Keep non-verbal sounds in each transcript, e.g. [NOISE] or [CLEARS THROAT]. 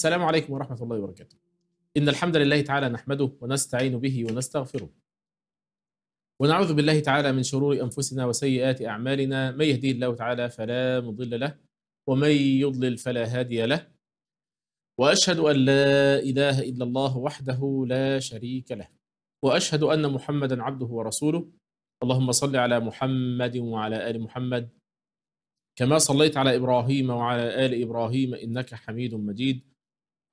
السلام عليكم ورحمة الله وبركاته إن الحمد لله تعالى نحمده ونستعين به ونستغفره ونعوذ بالله تعالى من شرور أنفسنا وسيئات أعمالنا من يهديه الله تعالى فلا مضل له ومن يضلل فلا هادي له وأشهد أن لا إله إلا الله وحده لا شريك له وأشهد أن محمدا عبده ورسوله اللهم صل على محمد وعلى آل محمد كما صليت على ابراهيم وعلى ال ابراهيم انك حميد مجيد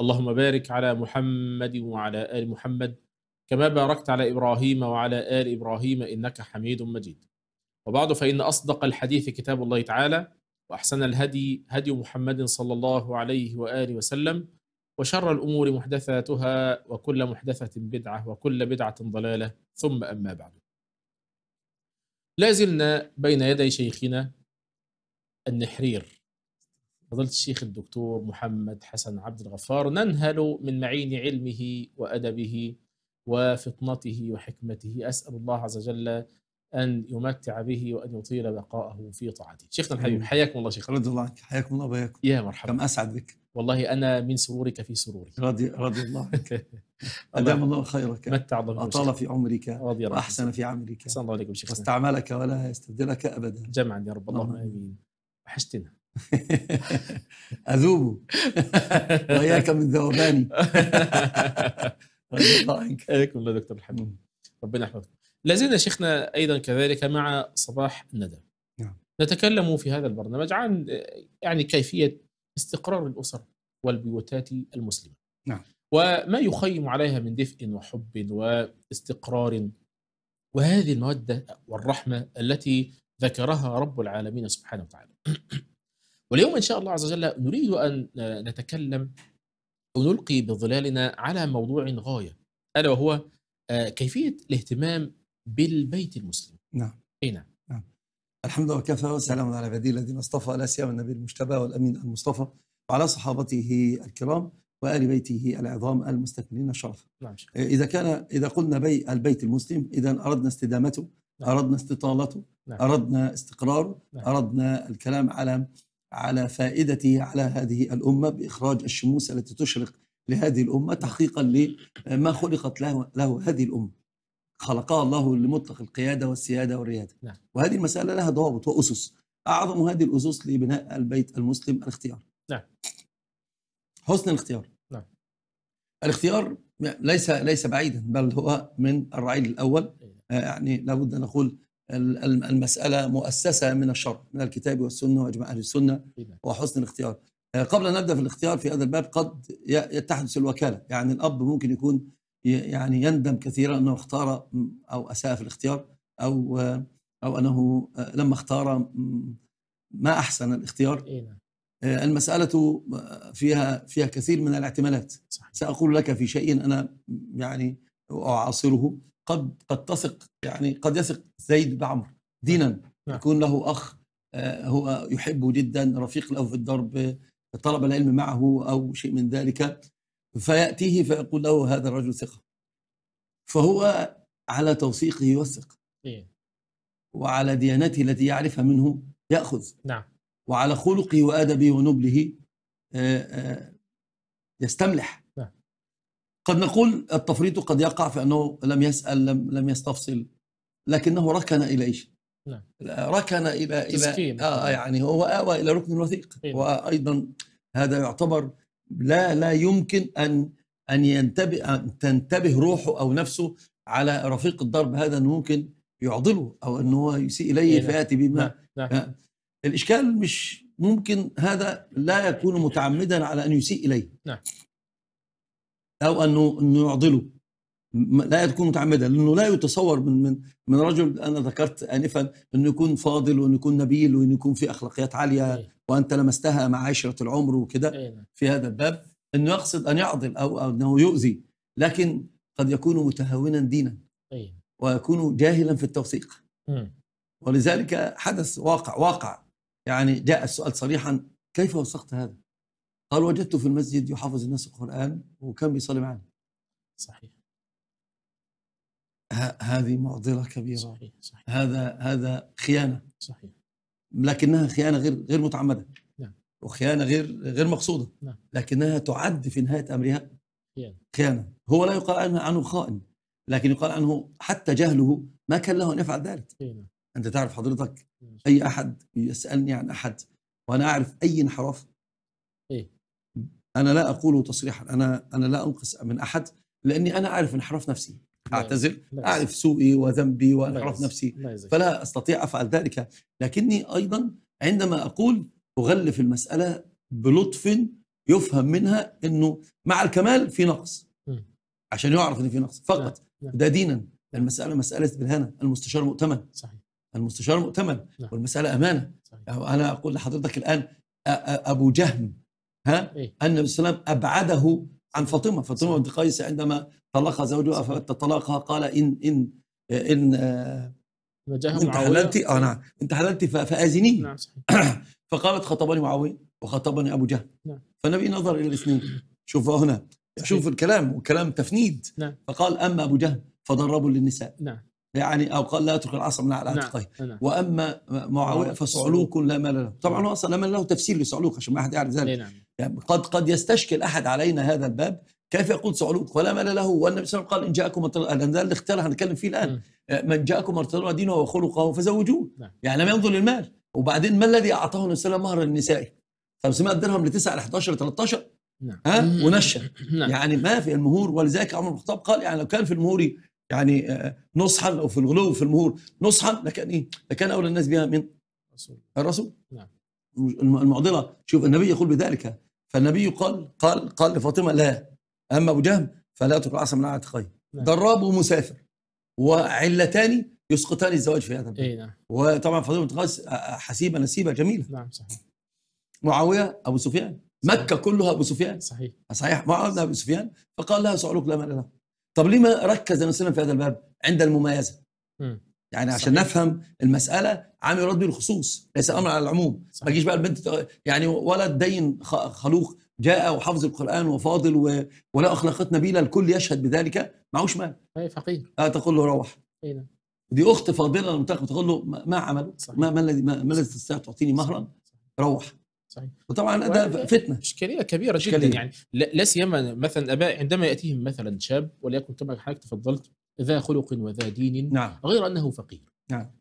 اللهم بارك على محمد وعلى ال محمد كما باركت على ابراهيم وعلى ال ابراهيم انك حميد مجيد. وبعد فان اصدق الحديث كتاب الله تعالى واحسن الهدي هدي محمد صلى الله عليه واله وسلم وشر الامور محدثاتها وكل محدثه بدعه وكل بدعه ضلاله ثم اما بعد. لا زلنا بين يدي شيخنا النحرير فضلت الشيخ الدكتور محمد حسن عبد الغفار ننهل من معين علمه وأدبه وفطنته وحكمته أسأل الله عز وجل أن يمتع به وأن يطيل بقاءه في طاعته شيخنا الحبيب حياكم الله شيخنا رضي الله عنك حياكم الله وبياكم يا مرحبا كم أسعد بك والله أنا من سرورك في سروري رضي, رضي الله عنك [LAUGHS] أدام الله خيرك متع الله أطال في عمرك رضي الله أحسن في عمرك أحسن الله عليكم شيخنا واستعملك ولا يستبدلك أبدا جمعا يا رب اللهم آمين وحشتنا [LAUGHS] اذوبه واياك من ذوباني [LAUGHS] عليكم الله دكتور الحمد ربنا يحفظكم لازلنا شيخنا ايضا كذلك مع صباح الندى نعم. نتكلم في هذا البرنامج عن يعني كيفيه استقرار الاسر والبيوتات المسلمه نعم وما يخيم عليها من دفء وحب واستقرار وهذه الموده والرحمه التي ذكرها رب العالمين سبحانه وتعالى واليوم إن شاء الله عز وجل نريد أن آه، نتكلم أو نلقي بظلالنا على موضوع غاية ألا وهو آه، كيفية الاهتمام بالبيت المسلم نعم أي نعم نعم الحمد لله وكفى وسلام على عباده الذين اصطفى لا سيما النبي المجتبى والأمين المصطفى وعلى صحابته الكرام وآل بيته العظام المستكملين الشرف نعم إيه، إذا كان إذا قلنا بي البيت المسلم إذا أردنا استدامته نعم. أردنا استطالته نعم. أردنا استقراره نعم. أردنا الكلام على على فائدته على هذه الأمة بإخراج الشموس التي تشرق لهذه الأمة تحقيقا لما خلقت له, له هذه الأمة خلقها الله لمطلق القيادة والسيادة والريادة نعم. وهذه المسألة لها ضوابط وأسس أعظم هذه الأسس لبناء البيت المسلم الاختيار نعم. حسن الاختيار نعم. الاختيار ليس ليس بعيدا بل هو من الرعيل الأول إيه. يعني لابد أن نقول المسألة مؤسسة من الشرع من الكتاب والسنة وإجماع أهل السنة إيه. وحسن الاختيار آه، قبل أن نبدأ في الاختيار في هذا الباب قد يتحدث الوكالة يعني الأب ممكن يكون يعني يندم كثيرا أنه اختار أو أساء في الاختيار أو آه، أو أنه آه، لما اختار ما أحسن الاختيار إيه، نعم. المسألة فيها فيها كثير من الاحتمالات سأقول لك في شيء أنا يعني أعاصره قد قد تثق يعني قد يثق زيد بعمر دينا نعم، نعم. يكون له اخ آه، هو يحبه جدا رفيق له في الدرب طلب العلم معه او شيء من ذلك فياتيه فيقول له هذا الرجل ثقه فهو على توثيقه يوثق إيه. وعلى ديانته التي يعرفها منه ياخذ نعم وعلى خلقه وادبه ونبله آه، آه، يستملح قد نقول التفريط قد يقع في أنه لم يسأل لم, لم يستفصل لكنه ركن إلى ايش؟ نعم. ركن إلى إلى آه،, آه يعني هو آوى إلى ركن وثيق إيه. وأيضا هذا يعتبر لا لا يمكن أن أن ينتبه أن تنتبه روحه أو نفسه على رفيق الضرب هذا أنه ممكن يعضله أو أنه يسيء إليه إيه، نعم. فيأتي بما نعم. نعم. آه. الإشكال مش ممكن هذا لا يكون متعمدا على أن يسيء إليه نعم او انه انه يعضله لا تكون متعمدا لانه لا يتصور من من من رجل انا ذكرت انفا انه يكون فاضل وانه يكون نبيل وانه يكون في اخلاقيات عاليه إيه. وانت لمستها مع عشره العمر وكده إيه. في هذا الباب انه يقصد ان يعضل او, أو انه يؤذي لكن قد يكون متهاونا دينا إيه. ويكون جاهلا في التوثيق ولذلك حدث واقع واقع يعني جاء السؤال صريحا كيف وثقت هذا؟ قال وجدته في المسجد يحافظ الناس القرآن وكان بيصلي معنا صحيح هذه معضلة كبيرة صحيح. صحيح. هذا هذا خيانة صحيح لكنها خيانة غير غير متعمدة نعم وخيانة غير غير مقصودة نعم لكنها تعد في نهاية أمرها خيانة خيانة هو لا يقال عنه, عنه خائن لكن يقال عنه حتى جهله ما كان له أن يفعل ذلك إيه، نعم. أنت تعرف حضرتك نعم. أي أحد يسألني عن أحد وأنا أعرف أي انحراف إيه انا لا اقول تصريحا انا انا لا انقص من احد لاني انا اعرف انحراف نفسي اعتذر اعرف سوئي وذنبي وانحراف نفسي فلا استطيع افعل ذلك لكني ايضا عندما اقول اغلف المساله بلطف يفهم منها انه مع الكمال في نقص عشان يعرف ان في نقص فقط ده دينا المساله مساله بالهنا المستشار مؤتمن صحيح المستشار مؤتمن والمساله امانه صحيح. انا اقول لحضرتك الان ابو جهم ها إيه؟ أن وسلم أبعده عن فاطمة فاطمة بنت قيس عندما طلق زوجها طلاقها قال إن إن إن انت حللتي اه نعم انت حللتي فاذنيني نعم صحيح [COUGHS] فقالت خطبني معاويه وخطبني ابو جهل نعم فالنبي نظر الى الاثنين [COUGHS] شوفوا هنا شوف الكلام وكلام تفنيد نعم فقال اما ابو جهل فضربوا للنساء نعم يعني او قال لا اترك العصا من على نعم. عاتقه نعم. واما نعم. معاويه فصعلوك لا مال له طبعا هو اصلا لا مال له تفسير لصعلوك عشان ما حد يعرف ذلك إيه، نعم. يعني قد قد يستشكل احد علينا هذا الباب كيف يقول صعلوك ولا مال له والنبي صلى الله عليه وسلم قال ان جاءكم الان ده اللي هنتكلم فيه الان نعم. من جاءكم مرتضى دينه وخلقه فزوجوه نعم. يعني لم ينظر للمال وبعدين ما الذي اعطاه النبي صلى الله عليه وسلم مهر للنساء 500 درهم لتسعه ل 11 13 نعم ها نعم. ونشا يعني ما في المهور ولذلك عمر بن الخطاب قال يعني لو كان في المهور يعني آه، نصحا او في الغلو في المهور نصحا لكان ايه؟ لكان اولى الناس بها من الرسول نعم المعضله شوف النبي يقول بذلك فالنبي قال قال قال لفاطمه لا اما ابو جهم فلا تكن عصا من عهد دراب نعم. ومسافر وعلتان يسقطان الزواج في هذا إيه، نعم. وطبعا فاطمه بنت قيس آه، آه، حسيبه نسيبه جميله نعم صحيح معاويه ابو سفيان صحيح. مكه كلها ابو سفيان صحيح صحيح معاويه ابو سفيان فقال لها سؤالك لا مال له طب ليه ما ركز النبي في هذا الباب عند المميزه م. يعني عشان صحيح. نفهم المساله عام يرد بالخصوص ليس امر على العموم ما تجيش بقى البنت يعني ولد دين خلوق جاء وحفظ القران وفاضل و... ولا اخلاقات نبيله الكل يشهد بذلك معهوش مال اي طيب، فقير اه تقول له روح إيه. دي اخت فاضله لم تقول له ما عمل ما ما الذي ما الذي تستطيع تعطيني مهرا روح صحيح وطبعا ده إيه؟ فتنه اشكاليه كبيره إشكالية. جدا يعني لا سيما مثلا الاباء عندما ياتيهم مثلا شاب وليكن كما حضرتك تفضلت ذا خلق وذا دين نعم. غير أنه فقير نعم.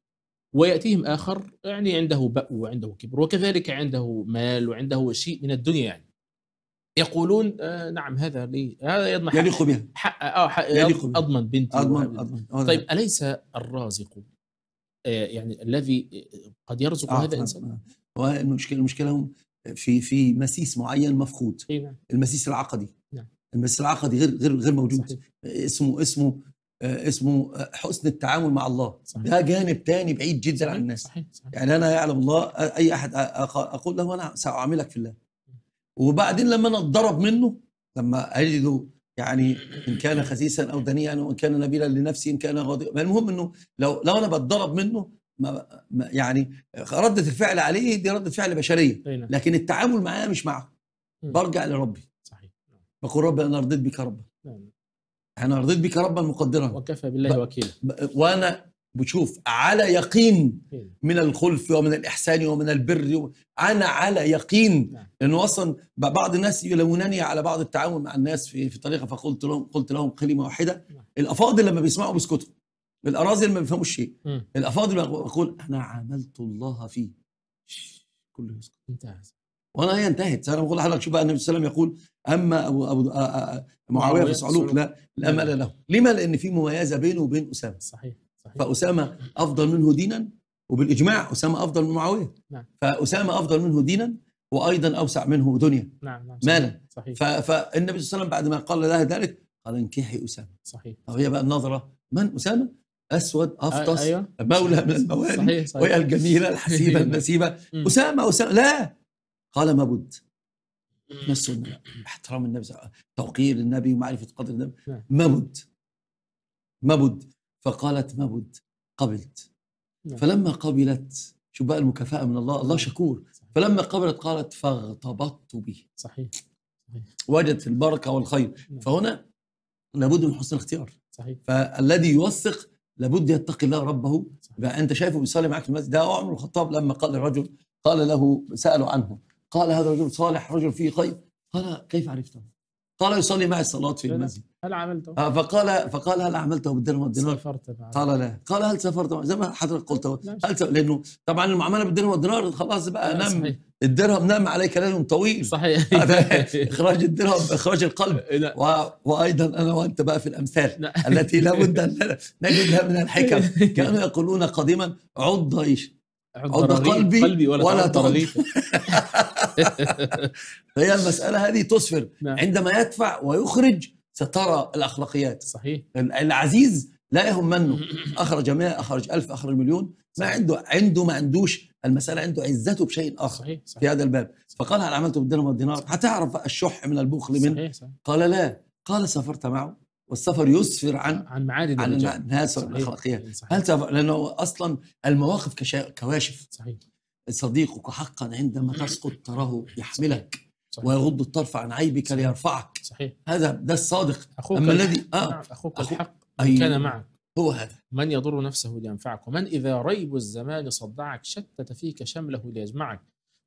ويأتيهم آخر يعني عنده بأ وعنده كبر وكذلك عنده مال وعنده شيء من الدنيا يعني يقولون آه نعم هذا لي هذا يضمن يليق به حق اه حق اضمن بنتي اضمن اضمن طيب اليس الرازق آه يعني الذي آه، قد يرزق آه هذا الانسان آه. آه. المشكله المشكله هم في في مسيس معين مفقود إيه، نعم. المسيس العقدي نعم. المسيس العقدي غير غير غير موجود صحيح. اسمه اسمه آه، اسمه آه، حسن التعامل مع الله صحيح. ده جانب تاني بعيد جدا صحيح. عن الناس صحيح. صحيح. يعني انا يعلم الله آه، اي احد اقول له انا ساعاملك في الله وبعدين لما انا اتضرب منه لما اجده يعني ان كان خسيسا او دنيئا وان كان نبيلا لنفسي ان كان غاضبا المهم انه لو لو انا بتضرب منه ما يعني رده الفعل عليه دي رده فعل بشريه نعم. لكن التعامل معاه مش معه برجع لربي صحيح بقول ربي انا رضيت بك ربا نعم. انا رضيت بك ربا مقدرا وكفى بالله وكيلا وانا بشوف على يقين إيه. من الخلف ومن الاحسان ومن البر و... انا على يقين نعم. لانه اصلا بعض الناس يلونني على بعض التعامل مع الناس في في طريقه فقلت لهم قلت لهم كلمه واحده نعم. الافاضل لما بيسمعوا بيسكتوا الاراذل ما بيفهموش شيء الافاضل بقول انا عاملت الله فيه كله يسكت ممتاز هي انتهت انا بقول لحضرتك شوف بقى النبي صلى الله عليه وسلم يقول اما ابو ابو آه، آه، آه، معاويه في صعلوك لا الامل مال له لما لان في مميزه بينه وبين اسامه صحيح صحيح فاسامه افضل منه دينا وبالاجماع اسامه افضل من معاويه نعم فاسامه افضل منه دينا وايضا اوسع منه دنيا نعم نعم مالا صحيح فالنبي صلى الله عليه وسلم بعد ما قال لها ذلك قال انكحي اسامه صحيح وهي بقى النظره من اسامه اسود افطس أيوة. مولى من الموالي صحيح وهي الجميله الحسيبه [LAUGHS] النسيبه اسامه اسامه لا قال ما بد نفس احترام النبي توقير النبي ومعرفة قدر النبي نعم. ما بد ما بد فقالت ما بد قبلت نعم. فلما قبلت شو بقى المكافأة من الله الله شكور فلما قبلت قالت فاغتبطت به صحيح, صحيح. وجدت البركة والخير نعم. فهنا لابد من حسن الاختيار صحيح فالذي يوثق لابد يتقي الله ربه صحيح. انت شايفه بيصلي معك في المسجد ده عمر الخطاب لما قال الرجل قال له سألوا عنه قال هذا رجل صالح رجل فيه خير قال كيف عرفته قال يصلي معي الصلاة في إيه، المسجد هل عملته آه، فقال فقال هل عملته بالدرهم والدينار سافرت بعد. قال لا قال هل سافرت زي ما حضرتك قلت هل سافرت لانه طبعا المعامله بالدرهم والدينار خلاص بقى نم صحيح. الدرهم نام عليك كلام طويل صحيح [LAUGHS] اخراج الدرهم اخراج القلب [LAUGHS] و... وايضا انا وانت بقى في الامثال التي لابد ان نجدها من الحكم [LAUGHS] كانوا يقولون قديما عض ايش؟ عضو قلبي, قلبي ولا, ولا تعبر فهي [LAUGHS] المسألة هذه تسفر نعم. عندما يدفع ويخرج سترى الأخلاقيات صحيح العزيز لا يهمنه [LAUGHS] أخرج 100 أخرج 1000 أخرج مليون ما عنده عنده ما عندوش المسألة عنده عزته بشيء آخر صحيح. صحيح. في هذا الباب فقال هل عملت بالدينار والدينار هتعرف الشح من البخل من صحيح. صحيح. قال لا قال سافرت معه والسفر يسفر عن عن معادن عن الناس والاخلاقيات هل تف... لانه اصلا المواقف كشا... كواشف صحيح صديقك حقا عندما تسقط تراه يحملك صحيح. ويغض الطرف عن عيبك صحيح. ليرفعك صحيح هذا ده الصادق اخوك اما الذي آه. نعم. اخوك أخو... الحق أي... كان معك هو هذا من يضر نفسه لينفعك ومن إذا ريب الزمان صدعك شتت فيك شمله ليجمعك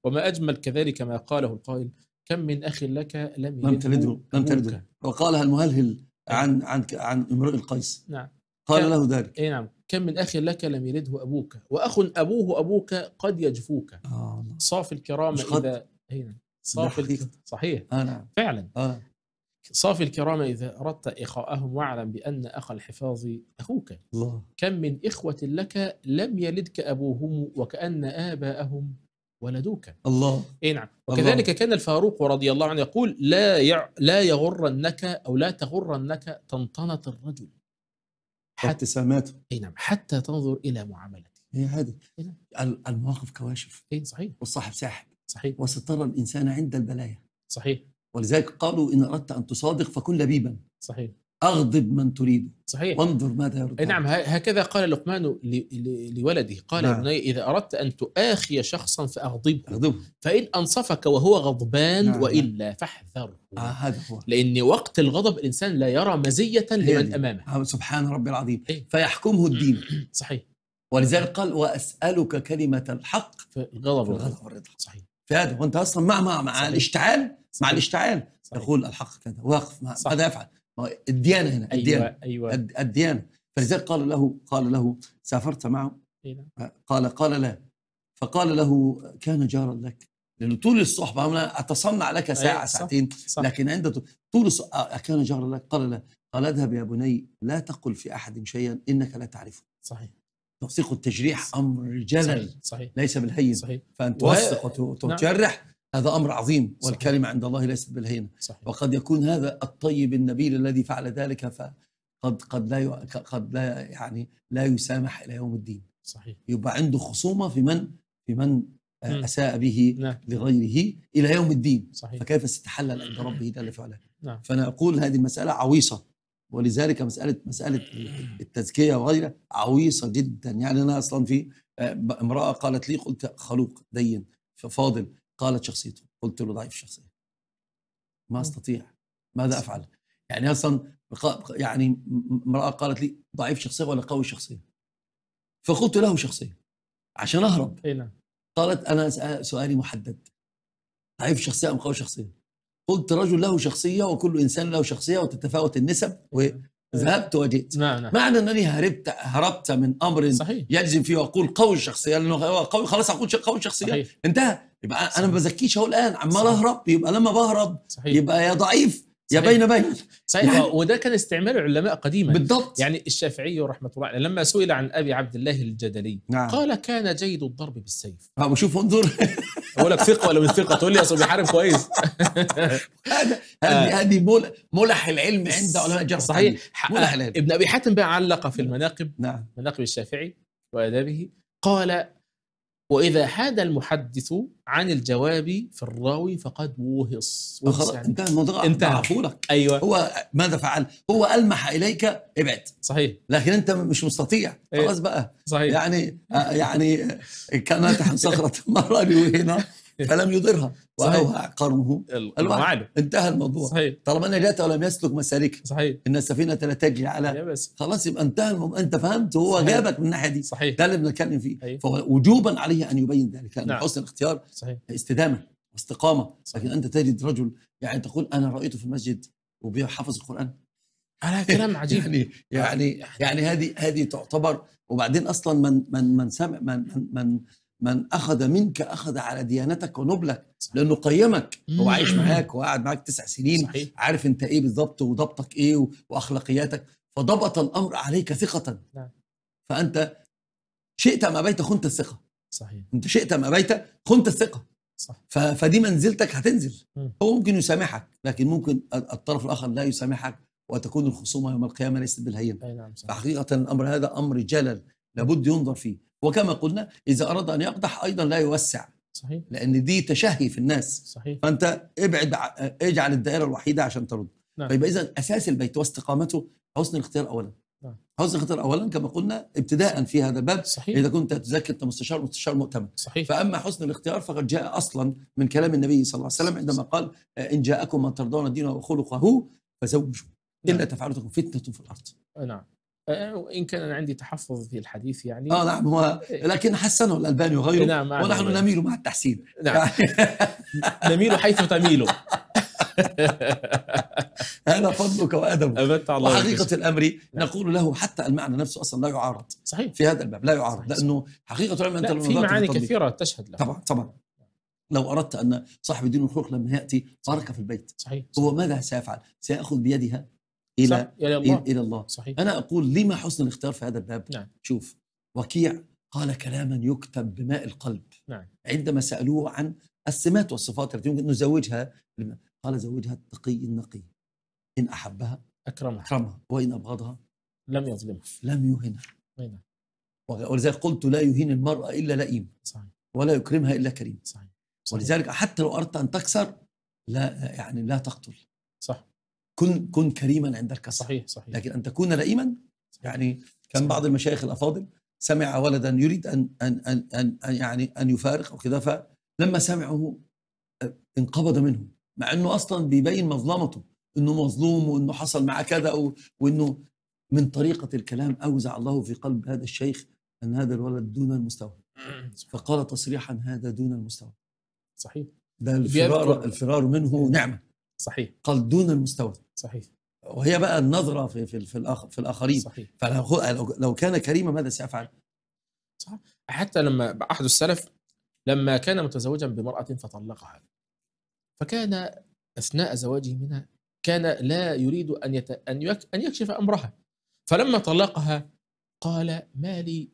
وما أجمل كذلك ما قاله القائل كم من أخ لك لم لم تلده لم تلده وقالها المهلهل عن عن عن امرؤ القيس نعم قال له ذلك اي نعم كم من اخ لك لم يلده ابوك واخ ابوه ابوك قد يجفوك آه صافي الكرامه اذا اي نعم صافي الك... صحيح آه نعم. فعلا آه. صافي الكرامة إذا أردت إخاءهم واعلم بأن أخ الحفاظ أخوك الله. كم من إخوة لك لم يلدك أبوهم وكأن آباءهم ولدوك الله اي نعم وكذلك الله. كان الفاروق رضي الله عنه يقول لا يع... لا يغرنك او لا تغرنك طنطنه الرجل حتى سماته اي نعم حتى تنظر الى معاملته هي إيه هذه إيه نعم. المواقف كواشف اي صحيح والصاحب ساحب صحيح وسترى الانسان عند البلايا صحيح ولذلك قالوا ان اردت ان تصادق فكن لبيبا صحيح أغضب من تريد صحيح وانظر ماذا يرد نعم هكذا قال لقمان لولده قال نعم. ابني إذا أردت أن تؤاخي شخصا فأغضبه أغضبه. فإن أنصفك وهو غضبان نعم. وإلا فاحذره آه هذا هو لأن وقت الغضب الإنسان لا يرى مزية لمن أمامه آه سبحان ربي العظيم إيه؟ فيحكمه الدين [CLEARS THROAT] صحيح ولذلك قال وأسألك كلمة الحق في الغضب والرضا والرضا صحيح هذا وانت اصلا مع مع مع صحيح. الاشتعال صحيح. مع الاشتعال صحيح. تقول الحق كذا واقف ماذا يفعل الديانه هنا أيوة، الديانه ايوه, أيوة. الديانه فلذلك قال له قال له سافرت معه إيه نعم. قال قال لا فقال له كان جارا لك لانه طول الصحبه انا اتصنع لك ساعه أيوة ساعتين صح لكن عند طول آه، كان جارا لك قال لا قال اذهب يا بني لا تقل في احد شيئا انك لا تعرفه صحيح توثيق التجريح امر جلل صحيح. صحيح. ليس بالهين صحيح. فان توثق نعم. وتجرح نعم. هذا أمر عظيم والكلمة عند الله ليست بالهينة صحيح. وقد يكون هذا الطيب النبيل الذي فعل ذلك فقد قد لا قد لا يعني لا يسامح إلى يوم الدين صحيح يبقى عنده خصومة في من في من أساء به نعم. لغيره إلى يوم الدين صحيح. فكيف ستحلل عند ربه جل فعله نعم. فأنا أقول هذه المسألة عويصة ولذلك مسألة مسألة التزكية وغيرها عويصة جدا يعني أنا أصلا في آه، امرأة قالت لي قلت خلوق دين فاضل قالت شخصيته قلت له ضعيف الشخصية ما أستطيع ماذا أفعل يعني أصلا يعني امرأة قالت لي ضعيف شخصية ولا قوي شخصية فقلت له شخصية عشان أهرب نعم. قالت أنا سؤالي محدد ضعيف شخصية أم قوي شخصية قلت رجل له شخصية وكل إنسان له شخصية وتتفاوت النسب إيه. ذهبت وجئت نعم نعم. معنى انني هربت هربت من امر صحيح. يجزم فيه واقول قوي الشخصيه لانه قوي خلاص اقول قوي الشخصيه انتهى يبقى صحيح. انا ما بزكيش اهو الان عمال اهرب يبقى لما بهرب صحيح. يبقى يا ضعيف يا بين بين صحيح يعني وده كان استعمال العلماء قديما بالضبط يعني الشافعي رحمه الله عليه لما سئل عن ابي عبد الله الجدلي نعم. قال كان جيد الضرب بالسيف آه، شوف انظر [LAUGHS] بقول لك ثقه ولا مش ثقه تقول لي اصل بيحارب كويس [LAUGHS] هذه آه. هذه ملح العلم عند علماء الجرح صحيح ملح آه. العلم ابن ابي حاتم بقى علق في المناقب نعم مناقب الشافعي وادابه قال واذا حاد المحدث عن الجواب في الراوي فقد وهص يعني انتهى الموضوع انتهى لك ايوه هو ماذا فعل؟ هو المح اليك ابعد صحيح لكن انت مش مستطيع إيه. خلاص بقى صحيح يعني آه، يعني كانت صخره مره بوهنا فلم يضرها وأوهى قرنه الوعد انتهى الموضوع صحيح. طالما أن جاءت ولم يسلك مسالكها صحيح إن السفينة لا تجري على خلاص يبقى انتهى الموضوع أنت فهمت هو صحيح. جابك من الناحية دي صحيح. ده اللي بنتكلم فيه فهو فوجوبا عليه أن يبين ذلك نعم. حسن الاختيار صحيح. استدامة واستقامة لكن أنت تجد رجل يعني تقول أنا رأيته في المسجد وبيحفظ القرآن على كلام [LAUGHS] عجيب يعني يعني يعني هذه هذه تعتبر وبعدين اصلا من من من سمع من من من من اخذ منك اخذ على ديانتك ونبلك لانه قيمك هو عايش معاك وقعد معاك تسع سنين صحيح. عارف انت ايه بالظبط وضبطك ايه واخلاقياتك فضبط الامر عليك ثقه نعم. فانت شئت ام ابيت خنت الثقه صحيح انت شئت ام ابيت خنت الثقه صح. فدي منزلتك هتنزل هو ممكن يسامحك لكن ممكن الطرف الاخر لا يسامحك وتكون الخصومه يوم القيامه ليست بالهين نعم فحقيقه الامر هذا امر جلل لابد ينظر فيه وكما قلنا إذا أراد أن يقدح أيضا لا يوسع صحيح لأن دي تشهي في الناس صحيح فأنت ابعد اجعل الدائرة الوحيدة عشان ترد نعم. طيب إذا أساس البيت واستقامته حسن الاختيار أولا نعم. حسن الاختيار أولا كما قلنا ابتداء في هذا الباب صحيح. إذا كنت تذاكر أنت مستشار مستشار مؤتمن صحيح. فأما حسن الاختيار فقد جاء أصلا من كلام النبي صلى الله عليه وسلم عندما قال آه، إن جاءكم من ترضون دينه وخلقه فزوجوا نعم. إلا تفعلتكم فتنة في الأرض نعم ان كان انا عندي تحفظ في الحديث يعني اه نعم هو إيه. لكن حسنه الالباني وغيره نعم ونحن نعم. نميل مع التحسين نعم يعني [LAUGHS] نميل حيث تميل [LAUGHS] هذا فضلك وادبك وحقيقه الامر نعم. نقول له حتى المعنى نفسه اصلا لا يعارض صحيح في هذا الباب لا يعارض صحيح. لانه حقيقه العلم انت في معاني كثيره تشهد له طبعا طبعا لو اردت ان صاحب الدين والخلق لما ياتي بارك في البيت صحيح هو ماذا سيفعل؟ سياخذ بيدها الى يعني الله. الى الله صحيح. انا اقول لما حسن الاختيار في هذا الباب نعم. شوف وكيع قال كلاما يكتب بماء القلب نعم. عندما سالوه عن السمات والصفات التي يمكن ان نزوجها قال زوجها التقي النقي ان احبها اكرمها اكرمها وان ابغضها لم يظلمها لم يهنها نعم. ولذلك قلت لا يهين المرأة إلا لئيم صحيح. ولا يكرمها إلا كريم صحيح. صحيح. ولذلك حتى لو أردت أن تكسر لا يعني لا تقتل صح كن كن كريما عند الكسر صحيح صحيح لكن ان تكون لئيما يعني كان بعض المشايخ الافاضل سمع ولدا يريد ان ان ان, أن, أن يعني ان يفارق او فلما سمعه آه، انقبض منه مع انه اصلا بيبين مظلمته انه مظلوم وانه حصل معاه كذا وانه من طريقه الكلام اوزع الله في قلب هذا الشيخ ان هذا الولد دون المستوى [CLEARS THROAT] فقال تصريحا هذا دون المستوى صحيح ده الفرار الفرار منه نعمه صحيح قال دون المستوى صحيح وهي بقى النظره في في في, الأخ في الاخرين صحيح فلو لو كان كريما ماذا سيفعل؟ صح حتى لما احد السلف لما كان متزوجا بامراه فطلقها فكان اثناء زواجه منها كان لا يريد ان يت... ان يكشف امرها فلما طلقها قال ما لي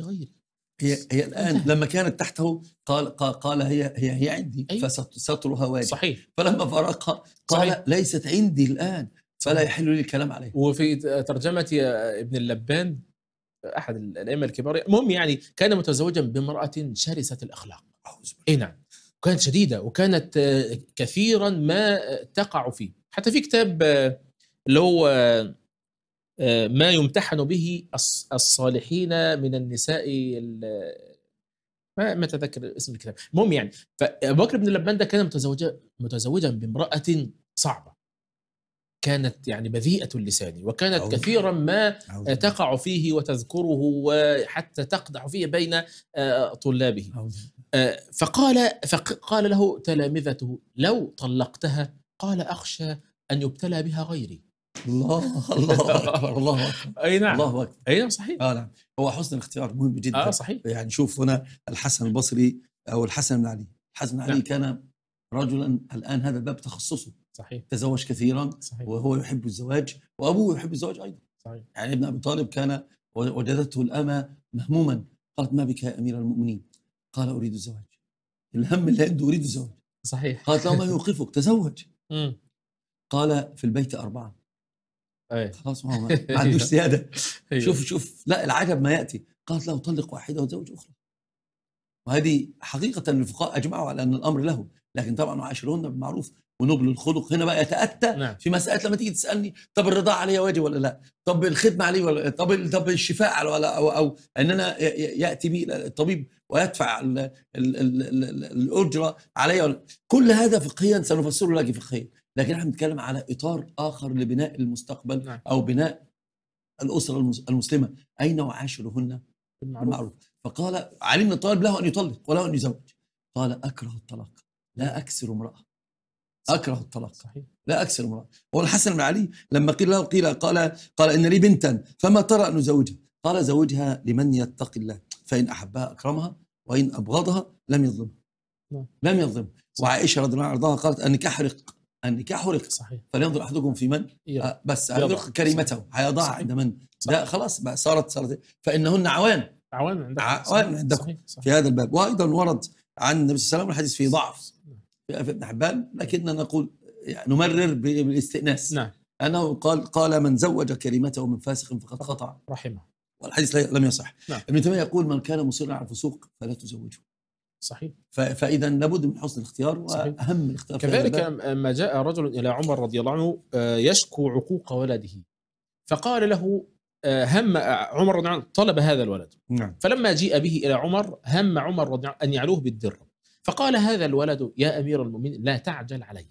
غيري هي هي الان لما كانت تحته قال قال, قال هي هي هي عندي أيوة. فسترها واجب صحيح فلما فارقها قال صحيح. ليست عندي الان فلا يحل لي الكلام عليها وفي ترجمه ابن اللبان احد الائمه الكبار المهم يعني كان متزوجا بامراه شرسه الاخلاق اي نعم وكانت شديده وكانت آه، كثيرا ما تقع فيه حتى في كتاب آه، اللي هو ما يمتحن به الصالحين من النساء ما ما تذكر اسم الكتاب المهم يعني فابو بكر بن لبان ده كان متزوجا متزوجا بامراه صعبه كانت يعني بذيئه اللسان وكانت أوه. كثيرا ما أوه. تقع فيه وتذكره وحتى تقدح فيه بين آه، طلابه أوه. آه، فقال فقال له تلامذته لو طلقتها قال اخشى ان يبتلى بها غيري الله الله اكبر الله اكبر اي نعم الله اكبر اي نعم صحيح اه نعم هو حسن الاختيار مهم جدا اه صحيح يعني شوف هنا الحسن البصري او الحسن بن علي الحسن بن علي نعم. كان رجلا الان هذا باب تخصصه صحيح تزوج كثيرا صحيح. وهو يحب الزواج وابوه يحب الزواج ايضا صحيح يعني ابن ابي طالب كان وجدته الامه مهموما قالت ما بك يا امير المؤمنين قال اريد الزواج الهم اللي عنده اريد الزواج صحيح قالت له ما يوقفك تزوج [LAUGHS] قال في البيت اربعه أيه. خلاص ما, ما [LAUGHS] أيوة. عندوش سياده أيوة. شوف شوف لا العجب ما ياتي قالت له طلق واحده وتزوج اخرى وهذه حقيقه الفقهاء اجمعوا على ان الامر له لكن طبعا عاشرون بالمعروف ونبل الخلق هنا بقى يتاتى نعم. في مساله لما تيجي تسالني طب الرضاعه علي واجب ولا لا؟ طب الخدمه عليه ولا طب طب الشفاء على ولا أو, او ان انا ياتي بي الطبيب ويدفع الـ الـ الـ الـ الاجره ولا. كل هذا فقهيا سنفسره لك فقهيا لكن احنا بنتكلم على اطار اخر لبناء المستقبل نعم. او بناء الاسره المسلمه اين وعاشرهن بالمعروف فقال علي بن طالب له ان يطلق وله ان يزوج قال اكره الطلاق لا اكسر امراه اكره الطلاق صحيح. لا اكسر امراه والحسن بن علي لما قيل له قيل قال قال ان لي بنتا فما ترى ان ازوجها قال زوجها لمن يتقي الله فان احبها اكرمها وان ابغضها لم يظلمها نعم. لم يظلمها وعائشه رضي الله عنها قالت انك احرق النكاح حرق صحيح فلينظر احدكم في من آه بس يضع. كلمته هيضع عند من ده خلاص بقى صارت صارت فانهن عوان عوان عندكم عوان عندكم صحيح. صحيح. في هذا الباب وايضا ورد عن النبي صلى الله عليه وسلم الحديث فيه ضعف في ابن حبان لكننا نقول يعني نمرر بالاستئناس نعم انه قال قال من زوج كلمته من فاسق فقد خطا رحمه والحديث لم يصح نعم. ابن تيميه يقول من كان مصرا على الفسوق فلا تزوجه صحيح فاذا لابد من حسن الاختيار واهم الاختيار كذلك لما جاء رجل الى عمر رضي الله عنه آه، يشكو عقوق ولده فقال له آه، هم عمر رضي الله عنه طلب هذا الولد نعم. فلما جيء به الى عمر هم عمر رضي الله عنه ان يعلوه بالدر فقال هذا الولد يا امير المؤمنين لا تعجل علي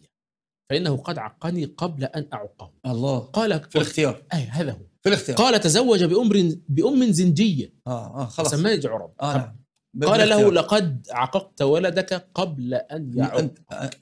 فانه قد عقني قبل ان اعقه الله قال في الاختيار اي هذا هو في الاختيار قال تزوج بأم بأم زنجيه اه اه خلاص سماه عرب آه نعم. قال له لقد عققت ولدك قبل ان يعود ان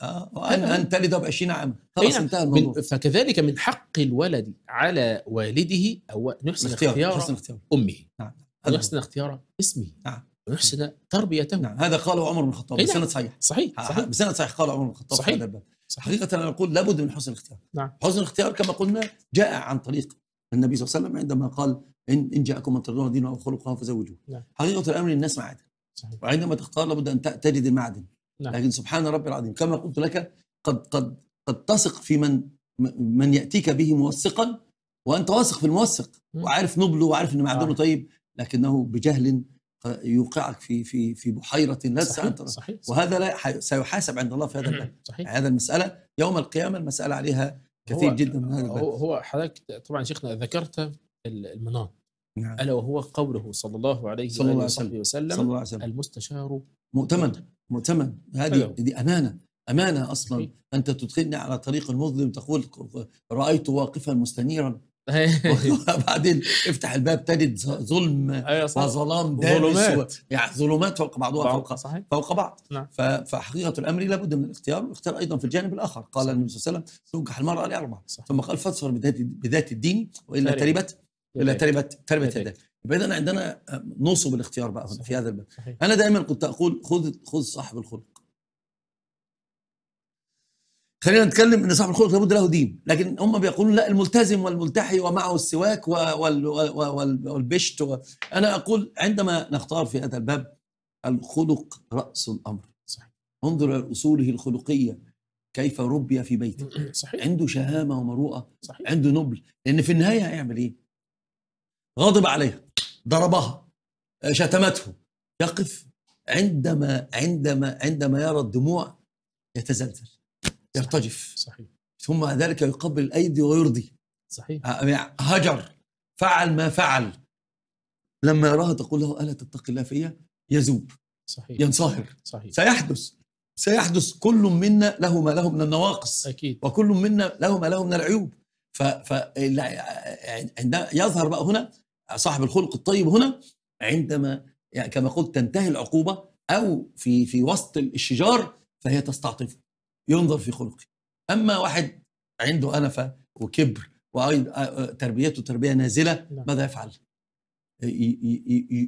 آه، آه، ان تلد ب 20 عام خلاص نعم. انتهى الموضوع فكذلك من حق الولد على والده او يحسن اختيار, اختيار امه نعم, نعم. ويحسن اختيار اسمه نعم ويحسن تربيته نعم هذا قاله عمر بن الخطاب نعم. بسند صحيح صحيح صحيح بسند صحيح قاله عمر بن الخطاب صحيح صحيح. حقيقة أنا أقول لابد من حسن الاختيار نعم. حسن الاختيار كما قلنا جاء عن طريق النبي صلى الله عليه وسلم عندما قال إن, إن جاءكم من ترضون دينه خلقه فزوجوه نعم. حقيقة الأمر الناس ما عادت صحيح. وعندما تختار لابد ان تجد المعدن نعم. لكن سبحان ربي العظيم كما قلت لك قد قد قد تثق في من من ياتيك به موثقا وانت واثق في الموثق وعارف نبله وعارف ان معدنه آه. طيب لكنه بجهل يوقعك في في في بحيره لا تستطيع صحيح. وهذا لا سيحاسب عند الله في هذا الباب هذا المساله يوم القيامه المساله عليها كثير هو جدا من هذا هو هو حضرتك طبعا شيخنا ذكرت المناط نعم. ألا وهو قوله صلى الله عليه صلى الله وسلم, وسلم, صلى الله عليه وسلم المستشار مؤتمن مؤتمن هذه أمانة أمانة أصلا أنت تدخلني على طريق المظلم تقول رأيت واقفا مستنيرا وبعدين [LAUGHS] [LAUGHS] افتح الباب تجد ظلم أيوة، وظلام ظلمات يعني ظلمات فوق بعضها فوق صحيح. فوق بعض نعم. فحقيقه الامر لابد من الاختيار والاختيار ايضا في الجانب الاخر قال النبي صلى الله عليه وسلم تنجح المراه لاربع ثم قال فاظفر بذات الدين والا تربت الى تربت تربت يداك فاذا عندنا نوصب الاختيار بقى في هذا الباب صحيح. انا دائما كنت اقول خذ خذ صاحب الخلق خلينا نتكلم ان صاحب الخلق لابد له دين لكن هم بيقولون لا الملتزم والملتحي ومعه السواك والبشت و... انا اقول عندما نختار في هذا الباب الخلق راس الامر صحيح. انظر الى اصوله الخلقيه كيف ربي في بيته صحيح. عنده شهامه ومروءه عنده نبل لان في النهايه هيعمل ايه غضب عليها ضربها آه، شتمته يقف عندما عندما عندما يرى الدموع يتزلزل يرتجف صحيح ثم بعد ذلك يقبل الايدي ويرضي صحيح آه، يعني هجر فعل ما فعل لما يراها تقول له الا تتقي الله فيا يذوب صحيح ينصهر صحيح سيحدث سيحدث كل منا له ما له من النواقص اكيد وكل منا له ما له من العيوب ف ف يعني عندما يظهر بقى هنا صاحب الخلق الطيب هنا عندما يعني كما قلت تنتهي العقوبه او في في وسط الشجار فهي تستعطفه ينظر في خلقه اما واحد عنده انفه وكبر وايضا آه، آه، تربيته تربيه نازله نعم. ماذا يفعل؟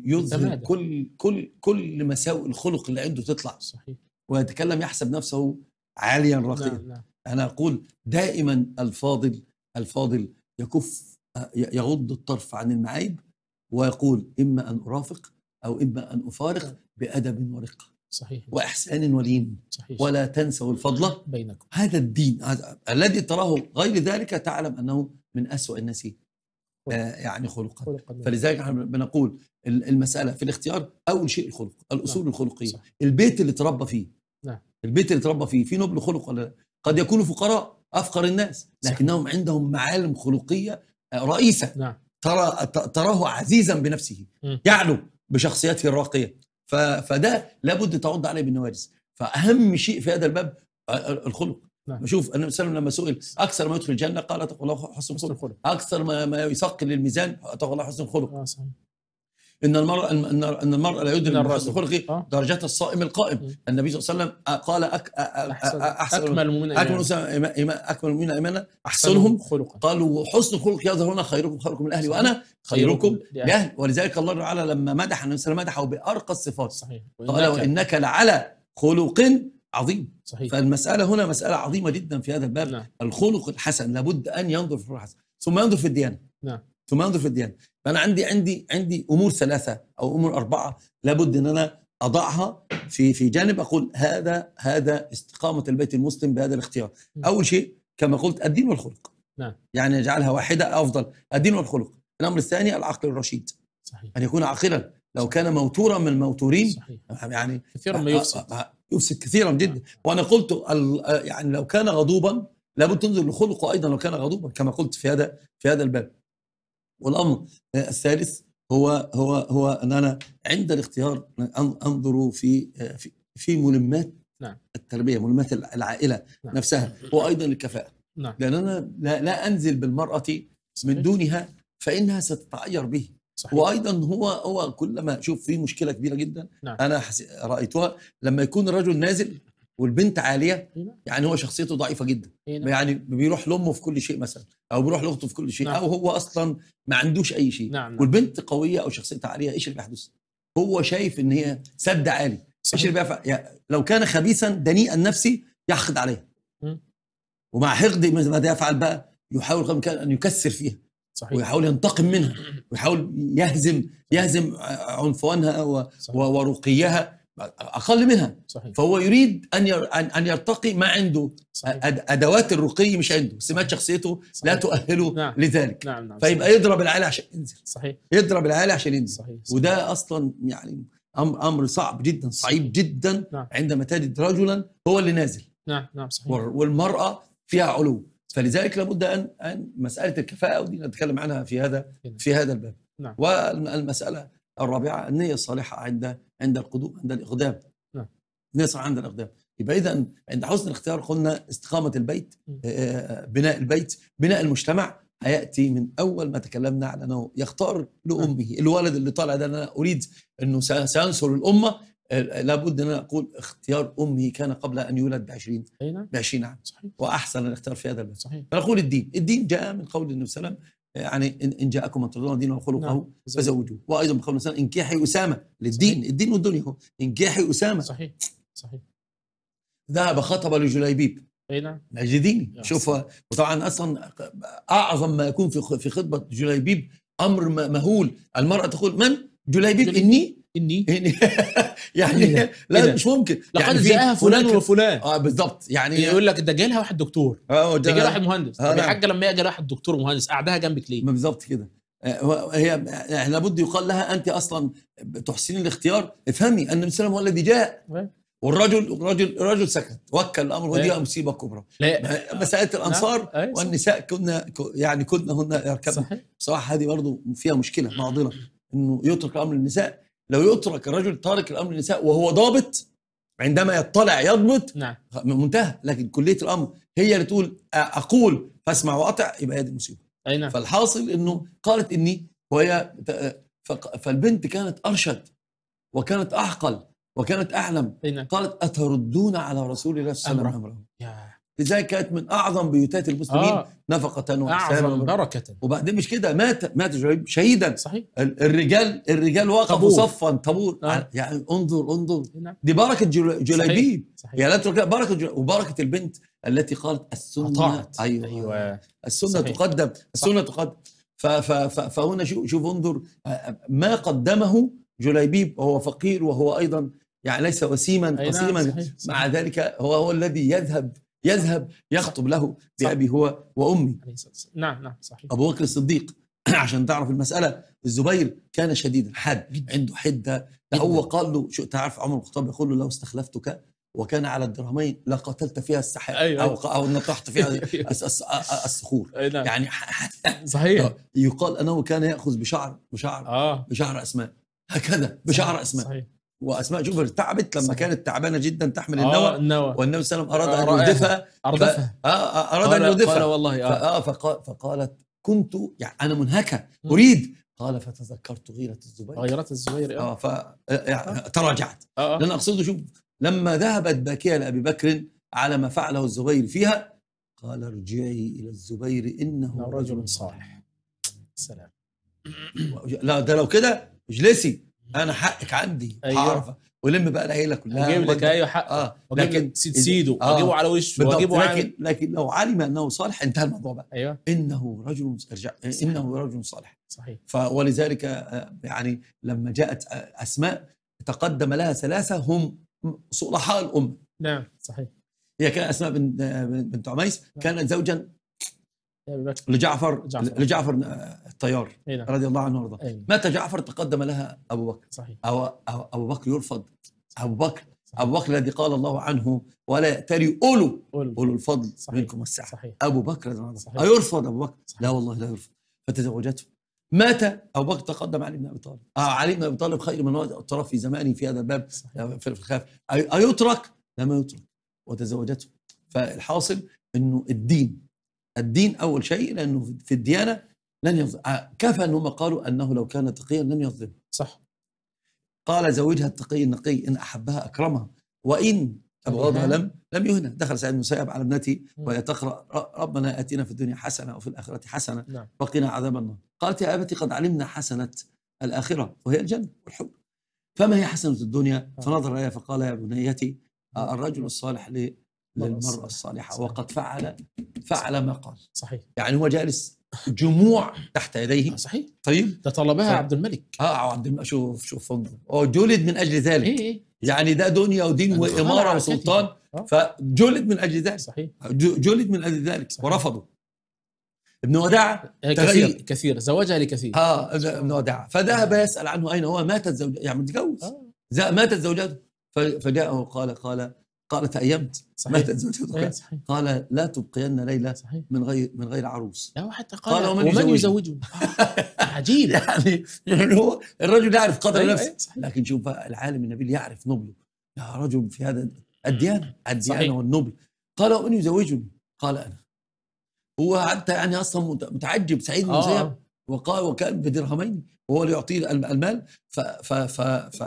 يظهر كل كل كل مساوئ الخلق اللي عنده تطلع صحيح ويتكلم يحسب نفسه عاليا راقيا نعم، نعم. انا اقول دائما الفاضل الفاضل يكف يغض الطرف عن المعايب ويقول إما أن أرافق أو إما أن أفارق نعم. بأدب ورقة صحيح وإحسان ولين صحيح. ولا تنسوا الفضل بينكم هذا الدين الذي تراه غير ذلك تعلم أنه من أسوأ الناس آه، يعني خلقا نعم. فلذلك احنا بنقول المسألة في الاختيار أول شيء الخلق الأصول نعم. الخلقية صح. البيت اللي تربى فيه نعم. البيت اللي تربى فيه في نبل خلق ولا قد يكونوا فقراء أفقر الناس لكنهم صح. عندهم معالم خلقية رئيسا نعم. ترى تراه عزيزا بنفسه يعلو بشخصيته الراقيه فده لابد تعض عليه بالنواجس فاهم شيء في هذا الباب آه، آه، الخلق نعم. شوف النبي صلى الله عليه وسلم لما سئل اكثر ما يدخل الجنه قال تقوى الله حسن الخلق اكثر ما, يثقل الميزان تقوى الله حسن الخلق آه، ان المرأة ان المرأة لا يدري من حسن درجات درجة الصائم القائم النبي صلى الله عليه وسلم قال أك أحسن أحسن اكمل المؤمنين اكمل المؤمنين ايمانا احسنهم خلقا قالوا حسن الخلق يظهر هنا خيركم خيركم من اهلي وانا خيركم لاهلي ولذلك الله تعالى لما مدح النبي صلى الله عليه وسلم مدحه بارقى الصفات صحيح قال وانك لعلى خلق عظيم صحيح. فالمسألة هنا مسألة عظيمة جدا في هذا الباب نعم. الخلق الحسن لابد أن ينظر في الحسن ثم ينظر في الديانة نعم. ثم ينظر في الديانه فانا عندي عندي عندي امور ثلاثه او امور اربعه لابد ان انا اضعها في في جانب اقول هذا هذا استقامه البيت المسلم بهذا الاختيار اول شيء كما قلت الدين والخلق نعم يعني اجعلها واحده افضل الدين والخلق الامر الثاني العقل الرشيد صحيح ان يكون عاقلا لو كان موتورا من الموتورين صحيح. يعني كثيرا ما يفسد آه، آه، آه، يفسد كثيرا جدا نعم. وانا قلت يعني لو كان غضوبا لابد تنظر لخلقه ايضا لو كان غضوبا كما قلت في هذا في هذا الباب والامر الثالث هو هو هو ان انا عند الاختيار انظر في في, في ملمات نعم. التربيه ملمات العائله نعم. نفسها وايضا الكفاءه نعم. لان انا لا, لا انزل بالمراه من دونها فانها ستتعير به صحيح. وايضا هو هو كلما شوف في مشكله كبيره جدا نعم. انا رايتها لما يكون الرجل نازل والبنت عاليه إيه؟ يعني هو شخصيته ضعيفه جدا إيه يعني بيروح لامه في كل شيء مثلا او بيروح لاخته في كل شيء نعم. او هو اصلا ما عندوش اي شيء نعم نعم. والبنت قويه او شخصيتها عاليه ايش اللي بيحدث هو شايف ان هي سد عالي ايش اللي بيفع... يعني لو كان خبيثا دنيئا نفسي يحقد عليها ومع حقد ماذا يفعل بقى يحاول قدر الامكان ان يكسر فيها صحيح. ويحاول ينتقم منها ويحاول يهزم يهزم عنفوانها و... و... ورقيها اقل منها صحيح. فهو يريد ان ان يرتقي ما عنده صحيح. ادوات الرقي مش عنده سمات شخصيته صحيح. لا تؤهله نعم. نعم. لذلك نعم. نعم. فيبقى يضرب العالي عشان ينزل صحيح يضرب العالي عشان ينزل صحيح. صحيح. وده اصلا يعني امر صعب جدا صعيب جدا نعم. عندما تجد رجلا هو اللي نازل نعم نعم صحيح والمراه فيها علو فلذلك لابد ان ان مساله الكفاءه ودي نتكلم عنها في هذا نعم. في هذا الباب نعم. والمساله الرابعه النيه الصالحه عند عند القدوم عند الاقدام نعم. النيه الصالحه عند الاقدام يبقى اذا عند حسن الاختيار قلنا استقامه البيت آه، بناء البيت بناء المجتمع هياتي من اول ما تكلمنا على انه يختار لامه نعم. الولد اللي طالع ده انا اريد انه سينصر الامه آه، لابد ان انا اقول اختيار امه كان قبل ان يولد ب 20 ب 20 عام صحيح. واحسن الاختيار في هذا البيت صحيح فنقول الدين الدين جاء من قول النبي صلى الله عليه وسلم يعني ان جاءكم من ترضون دينه وخلقه نعم. فزوجوه وايضا بقول مثلا انكحي اسامه للدين صحيح. الدين والدنيا هو انكحي اسامه صحيح صحيح ذهب خطب لجليبيب اي نعم لاجل ديني شوف وطبعا اصلا اعظم ما يكون في في خطبه جليبيب امر مهول المراه تقول من جليبيب اني اني [LAUGHS] يعني إيه لا إيه مش ممكن لقد يعني جاءها فلان وفلان اه بالظبط يعني إيه. يقول لك ده لها واحد دكتور اه ده لها واحد مهندس آه، طب يا نعم. حاجه لما يجي واحد دكتور ومهندس قعدها جنبك ليه؟ بالظبط كده آه، هي يعني لابد يقال لها انت اصلا تحسين الاختيار افهمي ان وسلم هو الذي جاء والرجل الرجل الرجل سكت وكل الامر ودي مصيبه كبرى مساله الانصار نعم. والنساء كنا يعني كنا هن يركبن صحيح هذه برضه فيها مشكله [CLEARS THROAT] معضله انه يترك امر النساء لو يترك الرجل تارك الامر للنساء وهو ضابط عندما يطلع يضبط نعم منتهى لكن كليه الامر هي اللي تقول اقول فاسمع واطع يبقى هي دي المصيبه اي نعم فالحاصل انه قالت اني وهي فالبنت كانت ارشد وكانت اعقل وكانت اعلم نعم. قالت اتردون على رسول الله صلى الله عليه وسلم لذلك كانت من اعظم بيوتات المسلمين آه. نفقه واحسانا اعظم بركه وبعدين مش كده مات مات شهيدا صحيح الرجال الرجال وقفوا صفا طابور آه. يعني انظر انظر إيه، نعم. دي بركه جليبيب يعني لا تترك بركه جل... وبركه البنت التي قالت السنه أطاعت. ايوه, أيوة. السنه صحيح. تقدم السنه صح. تقدم ف... ف... ف... فهنا شوف شوف انظر آه، ما قدمه جليبيب وهو فقير وهو ايضا يعني ليس وسيما نعم، قسيما مع ذلك هو هو الذي يذهب يذهب يخطب له بأبي هو وأمي نعم نعم صحيح أبو بكر الصديق [CLEARS THROAT] عشان تعرف المسألة الزبير كان شديدا حاد عنده حدة هو قال له شو تعرف عمر الخطاب يقول له لو استخلفتك وكان على الدرهمين لقتلت فيها السحاب أيوة. أيوة. او او نطحت فيها [LAUGHS] أيوة. الصخور نعم. يعني صحيح يقال انه كان ياخذ بشعر بشعر آه. بشعر اسماء هكذا بشعر اسماء صحيح. واسماء جوفر تعبت لما كانت تعبانه جدا تحمل آه، النوى النوى والنبي صلى الله عليه وسلم اراد ان يردفها اردفها آه، آه، اراد ان يردفها قال والله اه, آه فقال فقالت كنت يعني انا منهكه اريد قال فتذكرت غيره الزبير غيره الزبير اه ف يعني تراجعت لان اقصده شوف لما ذهبت باكيه لابي بكر على ما فعله الزبير فيها قال ارجعي الى الزبير انه رجل صالح سلام [CLEARS THROAT] لا ده لو كده اجلسي انا حقك عندي أيوة. هعرف ولم بقى العيله كلها اجيب لك ايوه حق اه لكن سيد سيده آه. اجيبه على وشه واجيبه لكن عن... لكن لو علم انه صالح انتهى الموضوع بقى ايوه انه رجل ارجع انه رجل صالح صحيح فولذلك آه، يعني لما جاءت آه، اسماء تقدم لها ثلاثه هم صلحاء الامه نعم صحيح هي كانت اسماء بنت آه، بنت عميس نعم. كانت زوجا لجعفر جعفر. لجعفر آه، الطيار إيه نعم. رضي الله عنه وارضاه أيوه. متى جعفر تقدم لها ابو بكر صحيح أو أو ابو بكر يرفض ابو بكر صحيح. ابو بكر الذي قال الله عنه ولا يأتري اولو اولو, الفضل صحيح. منكم والسعه صحيح. ابو بكر رضي الله عنه ايرفض ابو بكر صحيح. لا والله لا يرفض فتزوجته مات ابو بكر تقدم علي بن ابي طالب آه علي بن ابي طالب خير من الطرف في زماني في هذا الباب آه، في الخلاف ايترك لا ما يترك وتزوجته فالحاصل انه الدين الدين أول شيء لأنه في الديانة لن يظلم آه، كفى أنهم قالوا أنه لو كان تقيا لم يظلم صح قال زوجها التقي النقي إن أحبها أكرمها وإن أبغضها لم لم يهنى دخل سعيد بن المسيب على ابنتي وهي تقرأ ربنا آتنا في الدنيا حسنة وفي الآخرة حسنة نعم. وقنا عذاب النار قالت يا أبتي قد علمنا حسنة الآخرة وهي الجنة والحب فما هي حسنة الدنيا آه. فنظر إليها فقال يا بنيتي الرجل الصالح للمرأة الصالحة صحيح. وقد فعل فعل ما قال صحيح يعني هو جالس جموع تحت يديه آه، صحيح طيب ده طلبها عبد الملك اه عبد الملك شوف شوف جلد من اجل ذلك إيه, إيه. يعني ده دنيا ودين واماره وسلطان آه. فجلد من اجل ذلك صحيح جلد من اجل ذلك صحيح. ورفضوا ابن وداع آه، كثير كثير زوجها لكثير اه ابن وداع فذهب يسال عنه اين هو ماتت زوجته يعني متجوز آه. ماتت زوجته فجاءه قال قال قال تأيمت صحيح. ماتت زوجتك إيه، صحيح. قال لا تبقين ليلى صحيح. من غير من غير عروس لا وحتى قال, قال ومن, ومن يزوجه آه، عجيب [LAUGHS] يعني،, يعني هو الرجل يعرف قدر نفسه إيه، لكن شوف العالم النبيل يعرف نبله يا رجل في هذا الديانه الديانه والنبل قال ومن يزوجني قال انا هو حتى يعني اصلا متعجب سعيد بن آه. وقال وكان بدرهمين وهو اللي يعطيه المال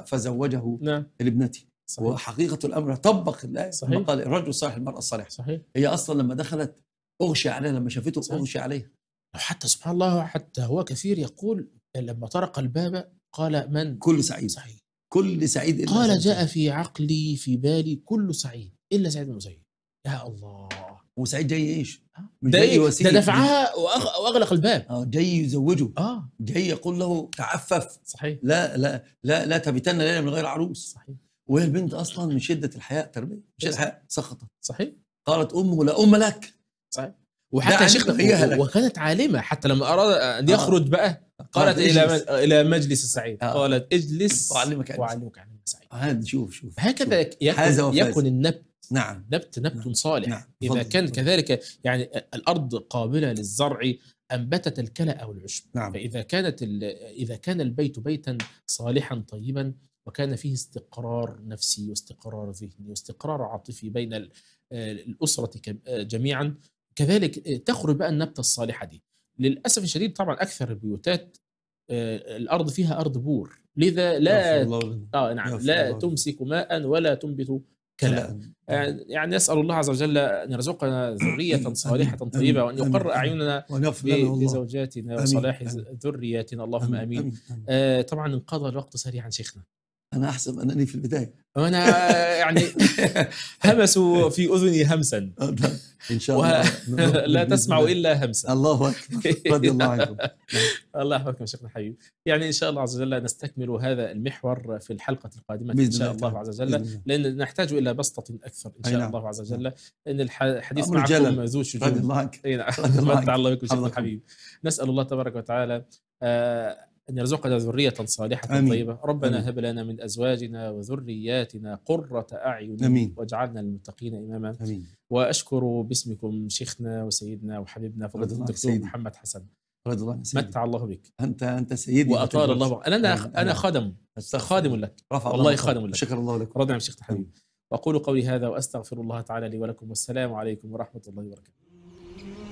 فزوجه نعم. لابنته صحيح. وحقيقه الامر طبق الايه صحيح. قال الرجل صالح المراه الصالحه صحيح هي اصلا لما دخلت اغشي عليها لما شافته صحيح. اغشي عليها حتى سبحان الله حتى هو كثير يقول لما طرق الباب قال من كل سعيد صحيح كل سعيد إلا قال جاء في عقلي في بالي كل سعيد الا سعيد المسيب يا الله وسعيد جاي ايش؟ آه. مش جاي وسيله ده دفعها واغلق الباب اه جاي يزوجه اه جاي يقول له تعفف صحيح لا لا لا لا تبتن ليله من غير عروس صحيح وهي البنت اصلا من شده الحياء تربيه مش الحياء سقطت صحيح قالت امه لا ام لك صحيح وحتى شيخ وكانت عالمه حتى لما اراد ان آه. يخرج آه. بقى قالت الى الى مجلس السعيد آه. قالت اجلس واعلمك واعلمك عن السعيد آه، هذا شوف شوف هكذا شوف. يكن, يكن النبت نعم نبت نبت نعم. صالح نعم. اذا كان كذلك يعني الارض قابله للزرع انبتت الكلا او العشب نعم. فاذا كانت اذا كان البيت بيتا صالحا طيبا وكان فيه استقرار نفسي واستقرار ذهني واستقرار عاطفي بين آه، الأسرة آه، جميعا كذلك آه، تخرج بقى النبتة الصالحة دي للأسف الشديد طبعا أكثر البيوتات الأرض فيها أرض بور لذا لا آه نعم لا تمسك ماء ولا تنبت كلام يعني نسأل الله عز وجل أن يرزقنا [COUGHS] ذرية صالحة طيبة وأن يقر أعيننا لزوجاتنا وصلاح ذرياتنا اللهم آمين, آمين. آمين. آمين. آه طبعا انقضى الوقت سريعا شيخنا انا احسب انني في البدايه انا يعني [LAUGHS] همسوا في اذني همسا [LAUGHS] ان شاء الله لا تسمع الا همسا الله اكبر [LAUGHS] رضي الله عنكم الله يحفظكم شيخنا الحبيب يعني ان شاء الله عز وجل نستكمل هذا المحور في الحلقه القادمه ان شاء الله عز وجل لان نحتاج الى بسطه اكثر ان شاء نعم. الله عز وجل نعم. ان الحديث معكم ذو شجون رضي الله عنك نعم. الله بكم شيخنا الحبيب نسال الله تبارك وتعالى آه، أن يرزقنا ذرية صالحة آمين. طيبة ربنا آمين. هب لنا من أزواجنا وذرياتنا قرة أعين آمين. واجعلنا للمتقين إماما آمين. وأشكر باسمكم شيخنا وسيدنا وحبيبنا فضيلة الدكتور سيدي. محمد حسن رضي الله سيدي. متع الله بك انت انت سيدي واطال الله انا انا, أنا خادم خادم لك رفع والله خادم لك شكر الله لك رضي عن شيخنا حبيبي واقول قولي هذا واستغفر الله تعالى لي ولكم والسلام عليكم ورحمه الله وبركاته